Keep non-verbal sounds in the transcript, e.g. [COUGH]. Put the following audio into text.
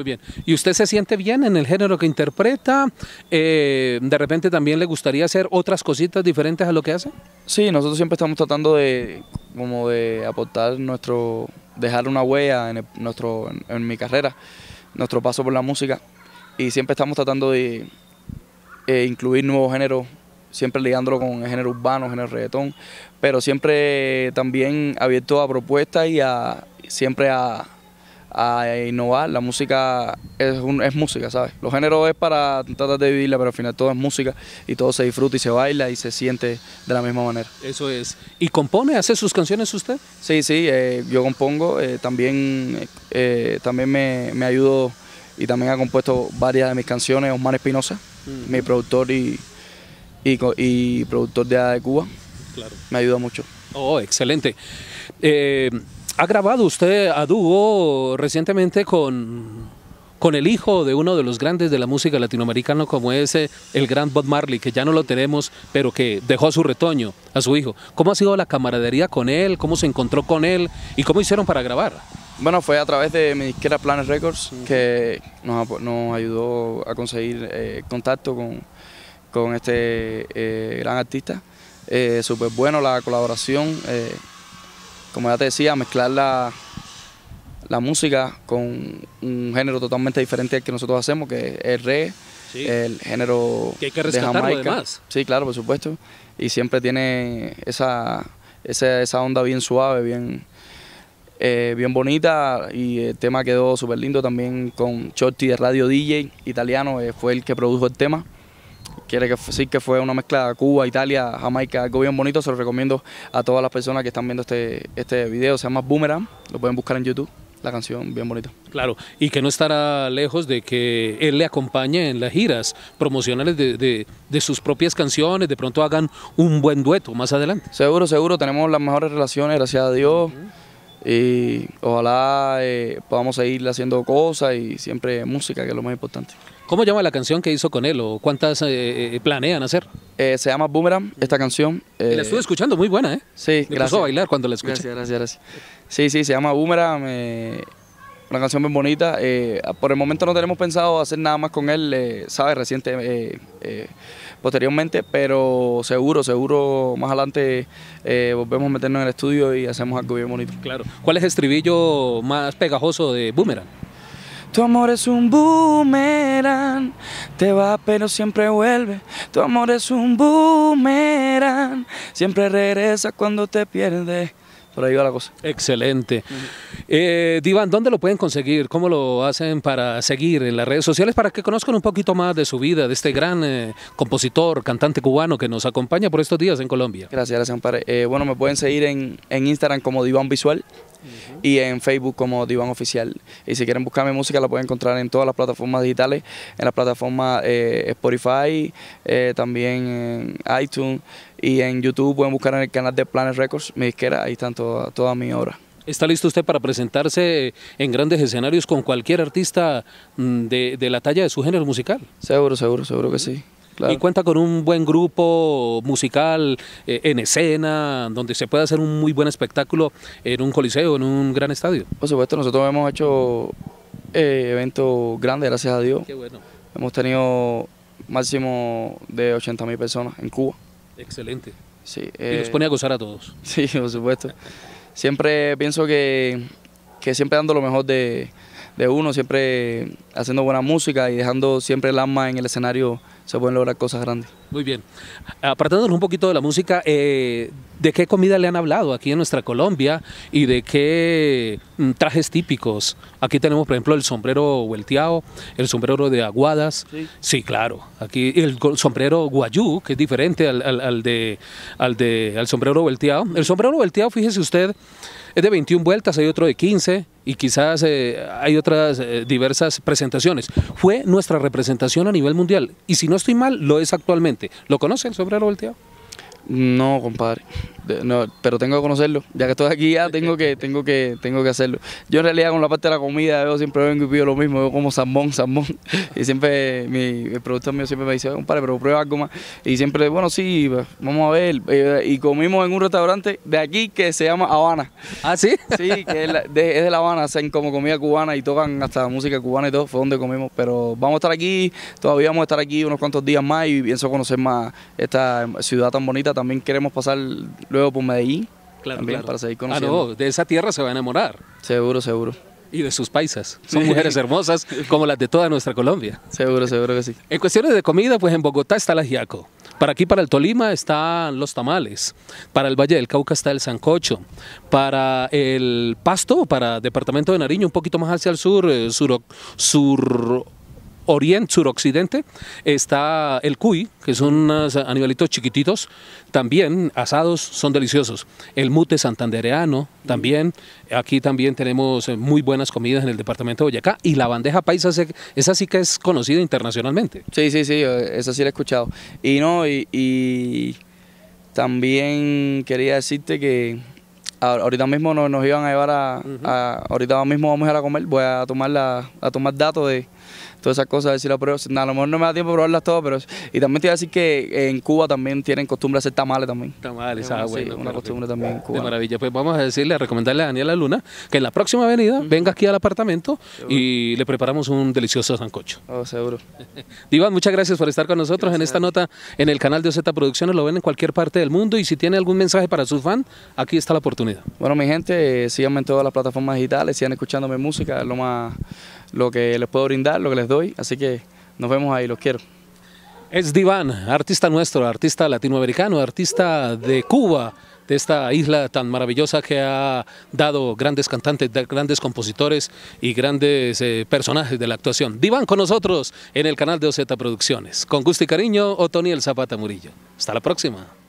Muy bien. ¿Y usted se siente bien en el género que interpreta? Eh, ¿De repente también le gustaría hacer otras cositas diferentes a lo que hace? Sí, nosotros siempre estamos tratando de, como de aportar nuestro, dejar una huella en, nuestro, en, mi carrera, nuestro paso por la música. Y siempre estamos tratando de eh, incluir nuevos géneros siempre ligándolo con el género urbano, el género reggaetón, pero siempre también abierto a propuestas y a siempre a, a innovar. La música es, es música, ¿sabes? Los géneros es para tratar de vivirla, pero al final todo es música y todo se disfruta y se baila y se siente de la misma manera. Eso es. ¿Y compone, hace sus canciones usted? Sí, sí, eh, yo compongo. Eh, también eh, también me, me, ayudo y también ha compuesto varias de mis canciones Osman Espinosa, mm. mi productor y, y, productor de, de Cuba. Claro. Me ayuda mucho. Oh, excelente. Ha grabado usted a dúo recientemente con, con el hijo de uno de los grandes de la música latinoamericana como es eh, el gran Bob Marley, que ya no lo tenemos, pero que dejó a su retoño, a su hijo. ¿Cómo ha sido la camaradería con él? ¿Cómo se encontró con él? ¿Y cómo hicieron para grabar? Bueno, fue a través de mi disquera Planet Records que nos, ayudó a conseguir eh, contacto con, este eh, gran artista. Súper bueno la colaboración como ya te decía, mezclar la, música con un género totalmente diferente al que nosotros hacemos, que es el re, el género que de Jamaica. Sí, claro, por supuesto. Y siempre tiene esa, esa, onda bien suave, bien, eh, bien bonita. Y el tema quedó súper lindo también con Shorty de Radio DJ, italiano, eh, fue el que produjo el tema quiere que decir que fue una mezcla de Cuba, Italia, Jamaica, algo bien bonito. Se lo recomiendo a todas las personas que están viendo este, este video. Se llama Boomerang, lo pueden buscar en YouTube. La canción bien bonita. Claro, y que no estará lejos de que él le acompañe en las giras promocionales de, de, de sus propias canciones, de pronto hagan un buen dueto más adelante. Seguro, seguro, tenemos las mejores relaciones, gracias a Dios y ojalá eh, podamos seguir haciendo cosas y siempre música, que es lo más importante. ¿Cómo llama la canción que hizo con él o cuántas eh, eh, planean hacer? se llama Boomerang, esta canción. la estuve escuchando, muy buena, ¿eh? Sí, gracias. a bailar cuando la escuché. Gracias, gracias, gracias. Sí, sí, se llama Boomerang una canción bien bonita. Eh, por el momento no tenemos pensado hacer nada más con él, eh, ¿sabes? Reciente, eh, eh, posteriormente, pero seguro, seguro más adelante volvemos a meternos en el estudio y hacemos algo bien bonito. Claro. ¿Cuál es el estribillo más pegajoso de Boomerang? Tu amor es un boomerang, te va pero siempre vuelve. Tu amor es un boomerang, siempre regresa cuando te pierdes por ahí va la cosa. Excelente. Eh, ¿dónde lo pueden conseguir? ¿Cómo lo hacen para seguir en las redes sociales? Para que conozcan un poquito más de su vida, de este gran eh, compositor, cantante cubano que nos acompaña por estos días en Colombia. Gracias, gracias, compadre. Eh, bueno, me pueden seguir en, en Instagram como Diván Visual y en Facebook como Diván Oficial. Y si quieren buscar mi música la pueden encontrar en todas las plataformas digitales, en la plataforma eh, Spotify, eh, también en iTunes y en YouTube pueden buscar en el canal de Planet Records, mi disquera, ahí están todas mis obras ¿Está listo usted para presentarse en grandes escenarios con cualquier artista mm, de, de la talla de su género musical? Seguro, seguro, seguro que sí. Y cuenta con un buen grupo musical eh, en escena, donde se puede hacer un muy buen espectáculo en un coliseo, en un gran estadio. Por supuesto, nosotros hemos hecho eh, eventos grandes, gracias a Dios. Hemos tenido máximo de 80 mil personas en Cuba. Excelente. Sí, y nos eh, pone a gozar a todos. [LAUGHS] Sí, por supuesto. Siempre pienso que siempre dando lo mejor de, de uno, siempre haciendo buena música y dejando siempre el alma en el escenario, se pueden lograr cosas grandes. Muy bien. Apartándonos un poquito de la música, eh, ¿de qué comida le han hablado aquí en nuestra Colombia y de qué mm, trajes típicos? Aquí tenemos, por ejemplo, el sombrero vuelteado, el sombrero de aguadas. Sí, claro. Aquí el sombrero guayú, que es diferente al, de, al, de, al sombrero vuelteado. El sombrero vuelteado, fíjese usted, es de 21 vueltas, hay otro de 15, y quizás eh, hay otras eh, diversas presentaciones. Fue nuestra representación a nivel mundial y si no estoy mal, lo es actualmente. ¿Lo conoce el sombrero volteado? No, compadre. pero tengo que conocerlo. Ya que estoy aquí ya tengo que, tengo que, tengo que hacerlo. Yo en realidad con la parte de la comida, yo siempre vengo y pido lo mismo, yo como salmón, salmón. [LAUGHS] Y siempre mi, producto mío siempre me dice, compadre, pero prueba algo más. Y siempre, bueno, sí, vamos a ver. Eh, y comimos en un restaurante de aquí que se llama Habana. ¿Ah, sí? [LAUGHS] Sí, que es, es de La Habana, hacen como comida cubana y tocan hasta música cubana y todo, fue donde comimos. Pero vamos a estar aquí, todavía vamos a estar aquí unos cuantos días más y pienso conocer más esta ciudad tan bonita también queremos pasar luego por Medellín. Claro, para seguir conociendo. Ah, no, de esa tierra se va a enamorar. Seguro, seguro. Y de sus paisas. Son mujeres hermosas como las de toda nuestra Colombia. Seguro, seguro que sí. En cuestiones de comida, pues en Bogotá está la Giaco. Para aquí, para el Tolima, están los tamales. Para el Valle del Cauca está el sancocho. Para el Pasto, para departamento de Nariño, un poquito más hacia el sur, eh, sur, sur oriente, suroccidente, está el cuy, que son unos animalitos chiquititos, también asados, son deliciosos. El mute santandereano, también. Aquí también tenemos eh, muy buenas comidas en el departamento de Boyacá. Y la bandeja paisa, esa sí que es conocida internacionalmente. Sí, sí, sí, esa sí la he escuchado. Y no, y, también quería decirte que ahorita mismo nos, iban a llevar a, ahorita mismo vamos a ir a comer voy a tomar a tomar datos de todas esas cosas, a ver si A lo mejor no me da tiempo de probarlas todas, pero... Y también te voy a decir que en Cuba también tienen costumbre hacer tamales también. Tamales, ah, una costumbre también en Cuba. De maravilla. Pues vamos a decirle, a recomendarle a Daniela Luna que en la próxima avenida venga aquí al apartamento y le preparamos un delicioso sancocho. Oh, seguro. [LAUGHS] Diván, muchas gracias por estar con nosotros en esta nota en el canal de OZ Producciones. Lo ven en cualquier parte del mundo y si tiene algún mensaje para sus fans, aquí está la oportunidad. Bueno, mi gente, síganme en todas las plataformas digitales, sigan escuchándome música, es lo más lo que les puedo brindar, lo que les doy, así que nos vemos ahí, los quiero. Es Diván, artista nuestro, artista latinoamericano, artista de Cuba, de esta isla tan maravillosa que ha dado grandes cantantes, grandes compositores y grandes eh, personajes de la actuación. Diván con nosotros en el canal de OZ Producciones. Con gusto y cariño, Otoniel Zapata Murillo. Hasta la próxima.